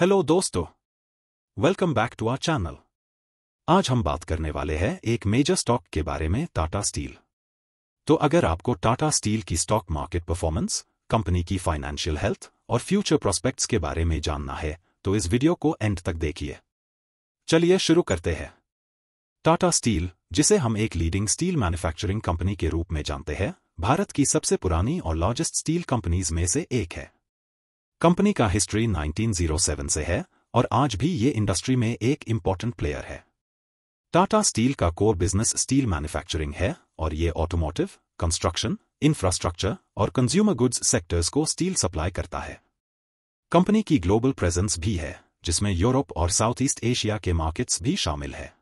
hello दोस्तों welcome back to our channel आज हम बात करने वाले हैं एक मेजर स्टॉक के बारे में टाटा स्टील तो अगर आपको टाटा स्टील की स्टॉक मार्केट परफॉर्मेंस कंपनी की फाइनेंशियल हेल्थ और फ्यूचर प्रोस्पेक्ट्स के बारे में जानना है तो इस वीडियो को एंड तक देखिए चलिए शुरू करते हैं टाटा स्टील जिसे हम एक लीडिंग स्टील मैन्युफैक्चरिंग कंपनी के रूप में जानते हैं भारत की सबसे पुरानी और लार्जेस्ट स्टील कंपनीज में से एक है कंपनी का हिस्ट्री 1907 से है और आज भी ये इंडस्ट्री में एक इम्पॉर्टेंट प्लेयर है टाटा स्टील का कोर बिजनेस स्टील मैन्युफैक्चरिंग है और ये ऑटोमोटिव कंस्ट्रक्शन इंफ्रास्ट्रक्चर और कंज्यूमर गुड्स सेक्टर्स को स्टील सप्लाई करता है कंपनी की ग्लोबल प्रेजेंस भी है जिसमें यूरोप और साउथ ईस्ट एशिया के मार्केट्स भी शामिल है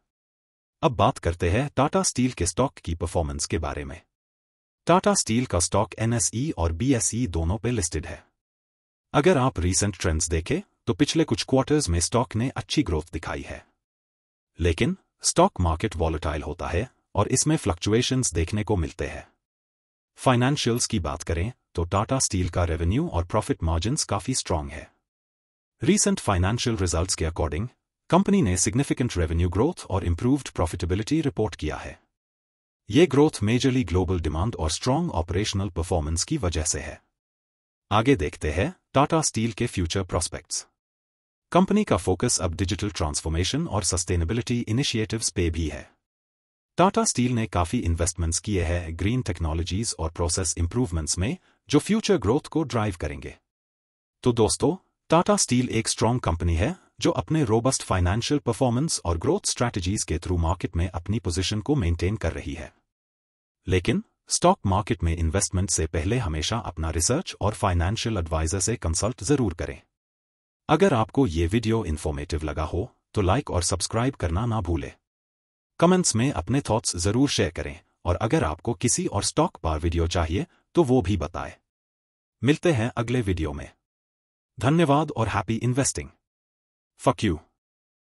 अब बात करते हैं टाटा स्टील के स्टॉक की परफॉर्मेंस के बारे में टाटा स्टील का स्टॉक एनएसई e और बीएसई e दोनों पे लिस्टेड है अगर आप रीसेंट ट्रेंड्स देखें तो पिछले कुछ क्वार्टर्स में स्टॉक ने अच्छी ग्रोथ दिखाई है लेकिन स्टॉक मार्केट वॉलेटाइल होता है और इसमें फ्लक्चुएशंस देखने को मिलते हैं फाइनेंशियल्स की बात करें तो टाटा स्टील का रेवेन्यू और प्रॉफिट मार्जिन काफी स्ट्रांग है रीसेंट फाइनेंशियल रिजल्ट्स के अकॉर्डिंग कंपनी ने सिग्निफिकेंट रेवेन्यू ग्रोथ और इम्प्रूव्ड प्रॉफिटेबिलिटी रिपोर्ट किया है ये ग्रोथ मेजरली ग्लोबल डिमांड और स्ट्रांग ऑपरेशनल परफॉर्मेंस की वजह से है आगे देखते हैं टाटा स्टील के फ्यूचर प्रोस्पेक्ट्स कंपनी का फोकस अब डिजिटल ट्रांसफॉर्मेशन और सस्टेनेबिलिटी इनिशिएटिव्स पे भी है टाटा स्टील ने काफी इन्वेस्टमेंट्स किए हैं ग्रीन टेक्नोलॉजीज और प्रोसेस इंप्रूवमेंट्स में जो फ्यूचर ग्रोथ को ड्राइव करेंगे तो दोस्तों टाटा स्टील एक स्ट्रांग कंपनी है जो अपने रोबस्ट फाइनेंशियल परफॉर्मेंस और ग्रोथ स्ट्रैटेजीज के थ्रू मार्केट में अपनी पोजीशन को मेंटेन कर रही है लेकिन स्टॉक मार्केट में इन्वेस्टमेंट से पहले हमेशा अपना रिसर्च और फाइनेंशियल एडवाइजर से कंसल्ट जरूर करें अगर आपको ये वीडियो इन्फॉर्मेटिव लगा हो तो लाइक और सब्सक्राइब करना ना भूलें कमेंट्स में अपने थॉट्स जरूर शेयर करें और अगर आपको किसी और स्टॉक पर वीडियो चाहिए तो वो भी बताएं मिलते हैं अगले वीडियो में धन्यवाद और हैप्पी इन्वेस्टिंग फक यू